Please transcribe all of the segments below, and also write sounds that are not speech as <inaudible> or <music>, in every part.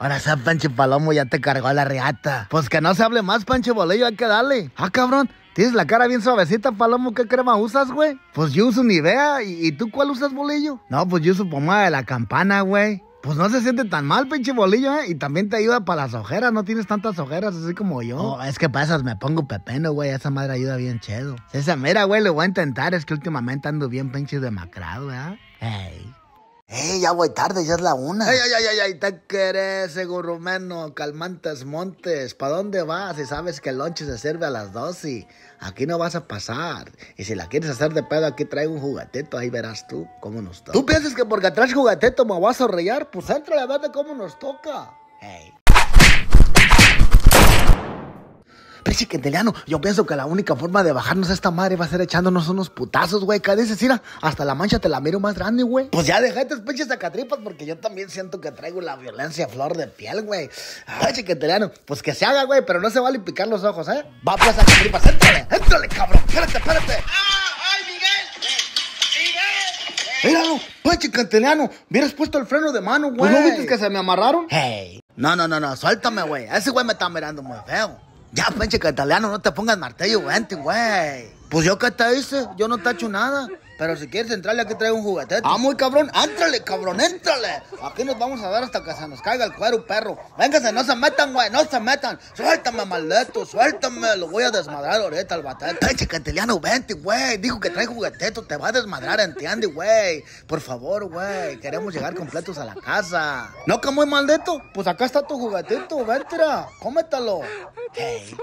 Ahora sea, Pancho Palomo ya te cargó la reata. Pues que no se hable más, Pancho Bolillo, hay que darle. Ah, cabrón, tienes la cara bien suavecita, Palomo. ¿Qué crema usas, güey? Pues yo uso Nivea. ¿Y, ¿Y tú cuál usas, Bolillo? No, pues yo uso pomada de la campana, güey. Pues no se siente tan mal, pinche bolillo, ¿eh? Y también te ayuda para las ojeras, no tienes tantas ojeras así como yo. es que esas me pongo pepeno, güey, esa madre ayuda bien chedo. Esa mera, güey, lo voy a intentar, es que últimamente ando bien pinche demacrado, ¿eh? Hey. ¡Ey, ya voy tarde, ya es la una! ¡Ey, ay, ay, ay! ¿Te querés, segurumeno? Calmantes Montes, ¿para dónde vas? Si sabes que el lonche se sirve a las 12, aquí no vas a pasar. Y si la quieres hacer de pedo, aquí traigo un jugateto, ahí verás tú cómo nos toca. ¿Tú piensas que porque traes jugateto me vas a rellar? Pues entra la ver de cómo nos toca. ¡Ey! pinche yo pienso que la única forma de bajarnos a esta madre va a ser echándonos unos putazos, güey. ¿Qué dices, mira, hasta la mancha te la miro más grande, güey. Pues ya dejate pinches sacatripas porque yo también siento que traigo la violencia flor de piel, güey. Ay, pues que se haga, güey, pero no se vale picar los ojos, ¿eh? Va pues sacatripas, éntrale, éntrale, cabrón, espérate, espérate. Ah, Míralo, pinche pues, me hubieras puesto el freno de mano, güey. ¿Pues ¿No viste que se me amarraron? Hey. No, no, no, no, suéltame, güey. Ese güey me está mirando muy feo. Ya, pinche italiano no te pongas martillo, vente, güey. Pues yo qué te hice, yo no te hecho nada. Pero si quieres entrarle, aquí trae un juguetete. Ah, muy cabrón. ¡Ántrale, cabrón, éntrale. Aquí nos vamos a dar hasta que se nos caiga el cuero, perro. Véngase, no se metan, güey, no se metan. Suéltame, maldito, suéltame. Lo voy a desmadrar ahorita al batete. Pinche cantiliano, vente, güey. Dijo que trae jugueteto. Te va a desmadrar, ¿entiendes, güey? Por favor, güey. Queremos llegar completos a la casa. ¿No que muy maldito? Pues acá está tu juguetito. Vente, cómetalo. Hey.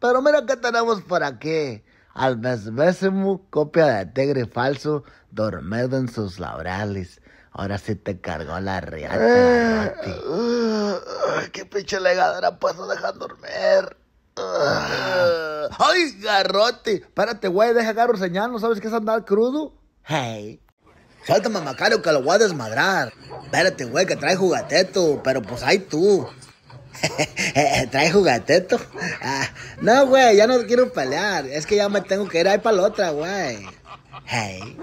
Pero mira qué tenemos por aquí al mesmésimo copia de tigre falso dormido en sus laureles. Ahora sí te cargó la riata. Eh, eh, qué pinche legadera puedo dejar dormir. ¡Ay, garrote! Espérate, güey, deja agarro señal, ¿no sabes qué es andar crudo? ¡Hey! Suéltame, Macario, que lo voy a desmadrar. Espérate, güey, que trae jugateto, pero pues ahí tú. <laughs> Trae jugateto. Ah, no, güey, ya no quiero pelear. Es que ya me tengo que ir ahí para la otra, güey. Hey.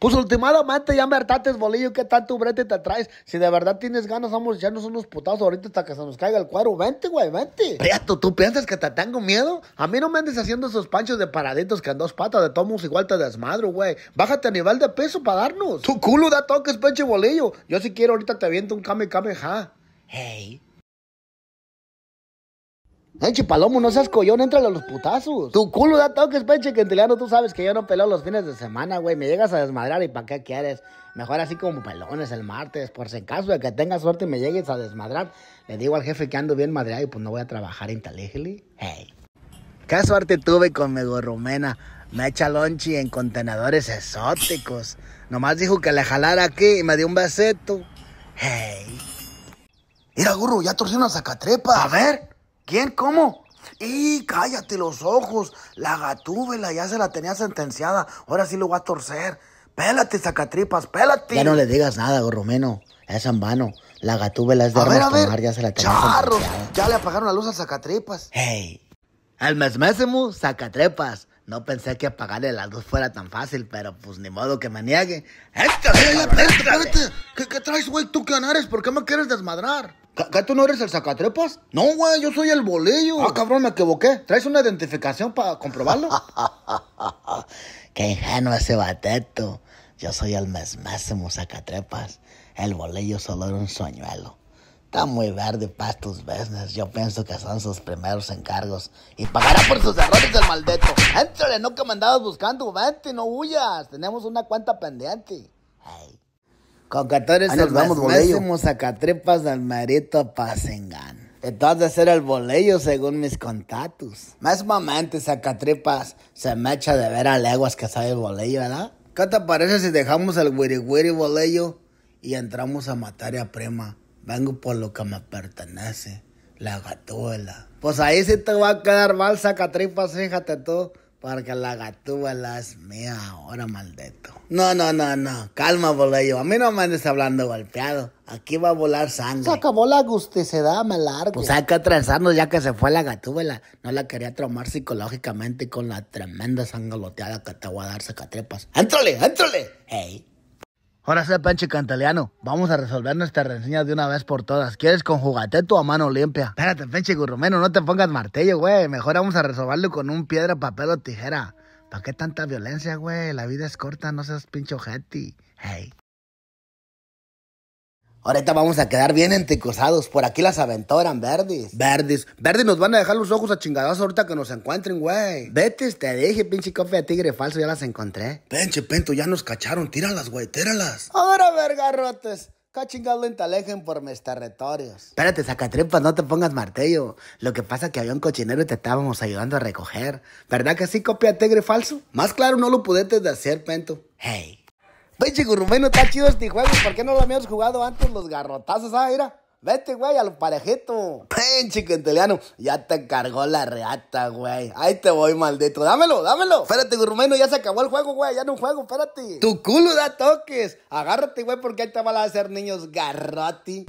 Pues últimamente ya me hartaste, bolillo, ¿qué tu brete te traes? Si de verdad tienes ganas, vamos a echarnos unos putazos ahorita hasta que se nos caiga el cuero. Vente, güey, vente. Prieto, ¿tú piensas que te tengo miedo? A mí no me andes haciendo esos panchos de paraditos que en dos patas de tomos igual te desmadro, güey. Bájate a nivel de peso para darnos. Tu culo da toques, pinche bolillo. Yo si quiero ahorita te aviento un kame kame ja. Hey. Ay, Chipalomo, no seas coyón, entra a los putazos. Tu culo da toques, peche, que tú sabes que yo no peleo los fines de semana, güey. Me llegas a desmadrar y ¿para qué quieres? Mejor así como pelones el martes, por si en caso de que tenga suerte y me llegues a desmadrar. Le digo al jefe que ando bien madreado y pues no voy a trabajar inteligente. Hey. Qué suerte tuve con mi rumena Me echa lonchi en contenedores exóticos. Nomás dijo que le jalara aquí y me dio un beseto. Hey. Mira, gorro, ya torció una zacatrepa. A ver. ¿Quién? ¿Cómo? Y cállate los ojos, la gatúbela, ya se la tenía sentenciada, ahora sí lo voy a torcer. Pélate, sacatripas, pélate. Ya no le digas nada, gorromeno, es en vano. La gatúbela es de a ya se la tenía Charros, ya le apagaron la luz a Zacatripas. Hey, El mesmésimo sacatrepas. No pensé que apagarle la luz fuera tan fácil, pero pues ni modo que me niegue. Este espérate, espérate. ¿Qué, ¿Qué, traes, güey? ¿Tú qué ¿Por qué me quieres desmadrar? ¿Qué tú no eres el Zacatrepas? No, güey, yo soy el bolillo. Ah, cabrón, me equivoqué. ¿Traes una identificación para comprobarlo? <laughs> Qué ingenuo ese bateto. Yo soy el mesmésimo Zacatrepas. El bolillo solo era un sueñuelo. Está muy verde para tus business. Yo pienso que son sus primeros encargos. Y pagará por sus errores el maldito. Éntrale, no que me andabas buscando. Vente, no huyas. Tenemos una cuenta pendiente. Ay. Con eres el vamos, máximo Zacatripas del Marito has de ser el bolillo, según mis contactos. Más mamante Zacatrepas se me echa de ver a leguas que sabe el bolillo, ¿verdad? ¿Qué te parece si dejamos el wiri boleyo y entramos a matar a Vengo por lo que me pertenece, la gatuela. Pues ahí sí te va a quedar mal Zacatripas, fíjate todo. Porque la gatúa las mía ahora, maldito. No, no, no, no. Calma, bolillo. A mí no me andes hablando golpeado. Aquí va a volar sangre. Se acabó la gusticidad, me largo. Pues hay que trenzarnos ya que se fue la gatúbela. No la quería traumar psicológicamente con la tremenda sangoloteada que te voy a dar, sacatrepas. ¡Éntrale, éntrale! ¡Ey! Ahora sé Pancho Cantaleano, vamos a resolver nuestra reseña de una vez por todas. ¿Quieres con jugateto a mano limpia? Espérate, Pancho Gurrumeno, no te pongas martillo, güey. Mejor vamos a resolverlo con un piedra, papel o tijera. ¿Para qué tanta violencia, güey? La vida es corta, no seas pincho jetty. Hey. Ahorita vamos a quedar bien entrecruzados. Por aquí las aventuran, verdes. Verdes. Verdes nos van a dejar los ojos a chingadas ahorita que nos encuentren, güey. Vete, te dije, pinche copia de tigre falso, ya las encontré. Pinche pento, ya nos cacharon. Tíralas, güey, tíralas. Ahora, vergarrotes. Cachingado entalejen por mis territorios. Espérate, Zacatripas, no te pongas martillo. Lo que pasa es que había un cochinero y te estábamos ayudando a recoger. ¿Verdad que sí, copia tigre falso? Más claro no lo pudiste hacer, Pento. Hey, chico Gurumeno, está chido este juego. ¿Por qué no lo habíamos jugado antes los garrotazos? Ah, mira. Vete, güey, a los parejitos! Pinche italiano ya te cargó la reata, güey. Ahí te voy, maldito. Dámelo, dámelo. Espérate, Gurumeno, ya se acabó el juego, güey. Ya no juego, espérate. Tu culo da toques. Agárrate, güey, porque ahí te van a hacer niños garroti.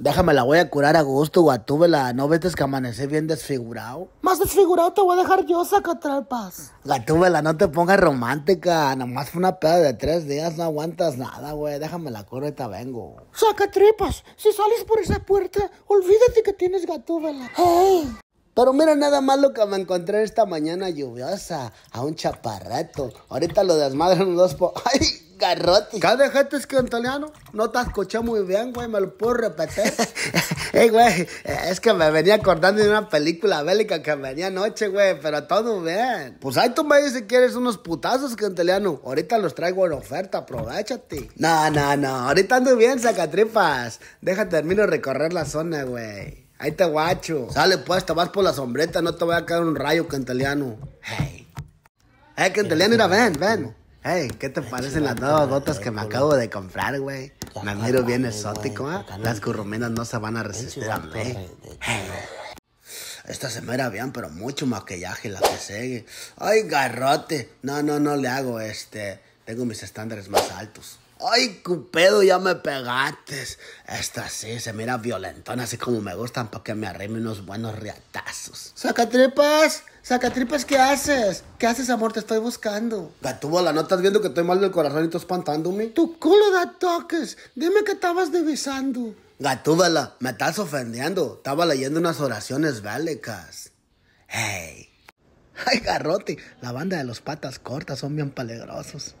Déjame, la voy a curar a gusto, Gatúbela. No ves que amanecí bien desfigurado. Más desfigurado te voy a dejar yo, Sacatrapas. Gatúbela, no te pongas romántica. Nomás fue una peda de tres días, no aguantas nada, güey. Déjame la cura te vengo. si sales por esa puerta, olvídate que tienes Gatúbela. ¡Hey! Pero mira nada más lo que me encontré esta mañana lluviosa. A un chaparreto. Ahorita lo desmadran dos po... <laughs> ¡Ay! garrote. ¿Qué dejaste es que No te escuché muy bien, güey, me lo puedo repetir. <laughs> Ey, güey, eh, es que me venía acordando de una película bélica que venía anoche, güey, pero todo bien. Pues ahí tú me dices que eres unos putazos, italiano. Ahorita los traigo en oferta, aprovechate. No, no, no, ahorita ando bien, sacatripas. Deja, termino de recorrer la zona, güey. Ahí te guacho. Sale pues, te vas por la sombreta, no te voy a caer un rayo, cantaliano. Hey. Hey, eh, cantaliano, mira, ven, ven. Hey, ¿qué te parecen las nuevas botas que me acabo de comprar, güey? Me admiro bien exótico, ¿eh? Las curruminas no se van a resistir a mí. Esta se mira bien, pero mucho maquillaje la que sigue. Ay, garrote. No, no, no le hago este. Tengo mis estándares más altos. Ay, cupedo, ya me pegaste. Esta sí se mira violentona, así como me gustan, para que me arrime unos buenos riatazos. ¡Sacatripas! ¡Sacatripas, qué haces! ¿Qué haces, amor? Te estoy buscando. Gatúbala, ¿no estás viendo que estoy mal del corazón y estás espantándome? Tu culo da toques. Dime que estabas divisando. Gatúbala, me estás ofendiendo. Estaba leyendo unas oraciones bélicas. ¡Hey! ¡Ay, garrote! La banda de los patas cortas son bien peligrosos.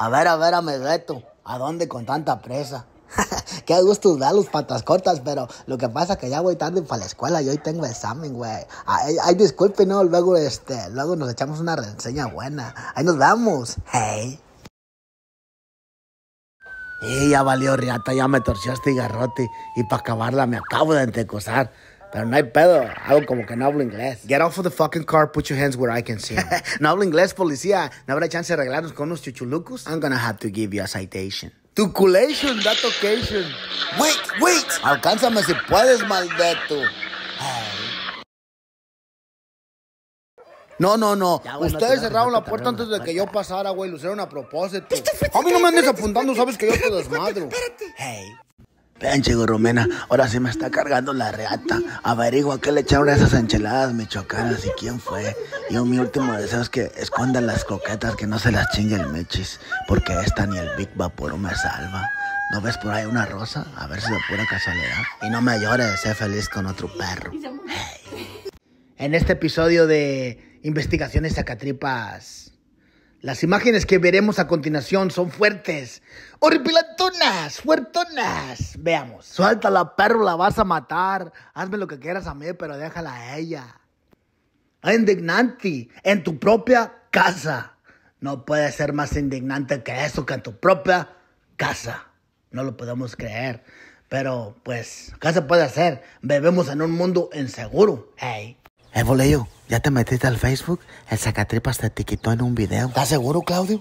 A ver, a ver, a reto. ¿a dónde con tanta presa? <laughs> Qué gusto dar los patas cortas, pero lo que pasa es que ya voy tarde para la escuela y hoy tengo examen, güey. Ay, disculpe, ¿no? Luego, este, luego nos echamos una reseña buena. Ahí nos vamos. Hey. Y ya valió riata, ya me torció este garrote. Y para acabarla me acabo de entrecosar. Pero no hay pedo, algo como que no hablo inglés. Get off of the fucking car, put your hands where I can see them. <laughs> no hablo inglés, policía. No habrá chance de arreglarnos con unos chuchulucos. I'm gonna have to give you a citation. Tu culation, that occasion. Wait, wait. Alcánzame si puedes, maldito. No, no, no. Ustedes cerraron la puerta antes de que yo pasara, güey. Lo hicieron a propósito. A mí no me andes apuntando, sabes que yo te desmadro. Hey chigo Romena, ahora sí me está cargando la reata. Averigua qué le echaron esas enchiladas michoacanas y quién fue. Yo mi último deseo es que escondan las coquetas, que no se las chingue el mechis, porque esta ni el Big Vapor me salva. ¿No ves por ahí una rosa? A ver si de pura casualidad. Y no me llores, sé feliz con otro perro. En este episodio de Investigaciones Zacatripas las imágenes que veremos a continuación son fuertes, horripilantonas, fuertonas. Veamos. Suelta la perro, la vas a matar. Hazme lo que quieras a mí, pero déjala a ella. Ah, indignante, en tu propia casa. No puede ser más indignante que eso, que en tu propia casa. No lo podemos creer. Pero, pues, ¿qué se puede hacer? Bebemos en un mundo inseguro. Hey. Eh, bolillo, ¿ya te metiste al Facebook? El Zacatripas te quitó en un video. ¿Estás seguro, Claudio?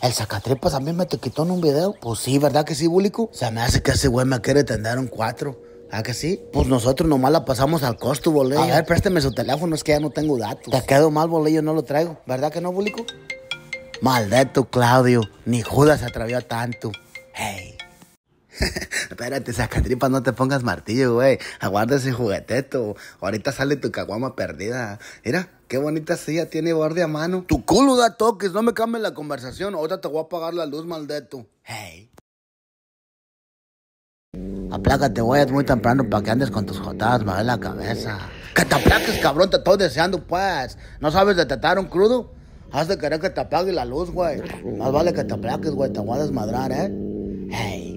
El a también me te quitó en un video. Pues sí, ¿verdad que sí, Búlico? Se me hace que ese güey me quiere tender un cuatro. ¿Ah que sí? Pues nosotros nomás la pasamos al costo, bolillo. A ver, préstame su teléfono, es que ya no tengo datos. Te quedó mal, bolillo, no lo traigo. ¿Verdad que no, Búlico? Maldito, Claudio. Ni Judas se atrevió tanto. Hey. <laughs> Espérate, tripas no te pongas martillo, güey. Aguarda ese jugueteto. Ahorita sale tu caguama perdida. Mira, qué bonita silla tiene guardia a mano. Tu culo da toques, no me cambies la conversación. Ahorita te voy a apagar la luz, maldito Hey. Aplácate, güey, es muy temprano para que andes con tus jotadas, me la cabeza. Que te aplaques, cabrón, te estoy deseando, pues. ¿No sabes detectar un crudo? Has de querer que te apague la luz, güey. Más vale que te aplaques, güey, te voy a desmadrar, ¿eh? Hey.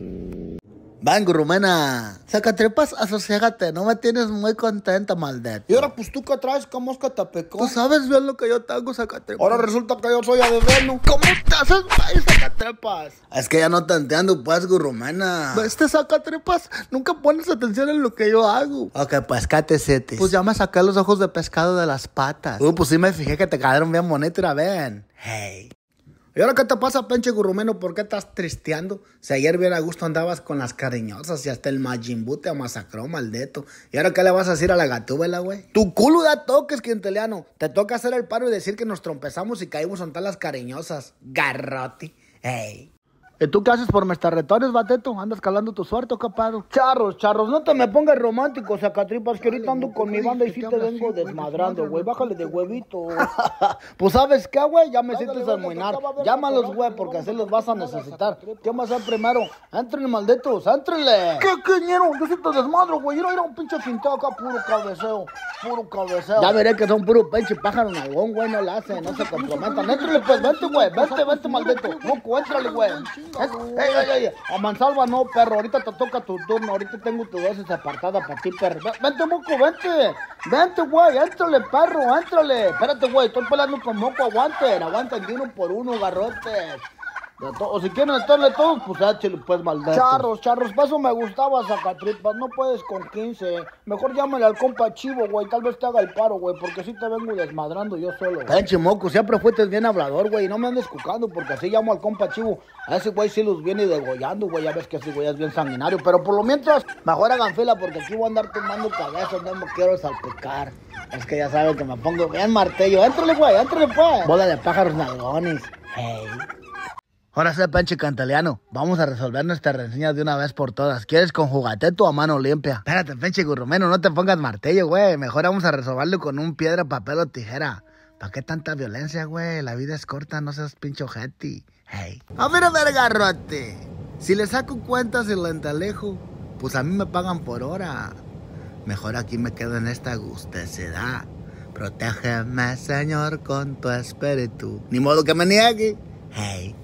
Vengo, gurrumena Sacatrepas, asociégate. No me tienes muy contenta, maldad. Y ahora, pues tú que traes, como es que te Tú sabes bien lo que yo tengo, Sacatrepas. Ahora resulta que yo soy adivino. ¿Cómo te haces, ¡Ay, Sacatrepas? Es que ya no te entiendo, pues, gurrumena pues, Este Sacatrepas nunca pones atención en lo que yo hago. Ok, pues, catecete. Pues ya me saqué los ojos de pescado de las patas. Uy, uh, pues sí me fijé que te quedaron bien bonito, ven. Hey. ¿Y ahora qué te pasa, pinche gurrumeno? ¿Por qué estás tristeando? Si ayer bien a gusto andabas con las cariñosas y hasta el Majimbu te masacró, maldito. ¿Y ahora qué le vas a decir a la gatúbela, güey? Tu culo da toques, quinteliano. Te toca hacer el paro y decir que nos trompezamos y caímos ante las cariñosas. Garroti. Ey. ¿Y tú qué haces por mis territorios, bateto? ¿Andas calando tu suerte o capado? Charros, charros, no te me pongas romántico, sacatripas, que ahorita ando con mi banda y sí te vengo desmadrando, güey. Bájale de huevito. <laughs> pues ¿sabes qué, güey? Ya me sientes almuinar. Llámalos, güey, porque así los vas a necesitar. ¿Qué más hay primero? Entren, malditos, entrenle. ¿Qué, ñero? Yo siento desmadro, güey. Yo era un pinche quintado acá, puro cabeceo. Puro cabeceo. Ya veré que son puro pinche pájaro nalgón, güey. No la hacen, no se comprometan Entrenle, pues, vete, güey. Vente, vente, maldito. No, güey a Mansalva no, perro. Ahorita te toca tu turno. Ahorita tengo tu dosis apartada para ti, perro. Vente, Moco, vente. Vente, güey. Éntrale, perro, éntrale. Espérate, güey. Estoy peleando con Moco. Aguanten, aguanten de uno por uno, garrotes o si quieren estarle todos, pues échale pues maldad. Pues. Charros, charros, paso me gustaba Zacatripas no puedes con 15. Mejor llámale al compa Chivo, güey, tal vez te haga el paro, güey, porque si te vengo desmadrando yo solo. Pinche moco, siempre fuiste bien hablador, güey, no me andes cucando, porque así llamo al compa Chivo. A ese güey sí los viene degollando, güey, ya ves que ese güey es bien sanguinario, pero por lo mientras, mejor hagan fila, porque aquí voy a andar tomando cabezas, no me quiero salpicar. Es que ya saben que me pongo bien martillo, éntrale, güey, éntrale, pues. Boda de pájaros nalgones, hey. Ahora sé, Pancho canteliano, vamos a resolver nuestra reseña de una vez por todas. ¿Quieres con jugateto a mano limpia? Espérate, Pancho Gurrumeno, no te pongas martillo, güey. Mejor vamos a resolverlo con un piedra, papel o tijera. ¿Para qué tanta violencia, güey? La vida es corta, no seas pincho jetty. Hey. A ver, a Si le saco cuentas y entalejo, pues a mí me pagan por hora. Mejor aquí me quedo en esta gustecidad. Protégeme, Señor, con tu espíritu. Ni modo que me niegue. Hey.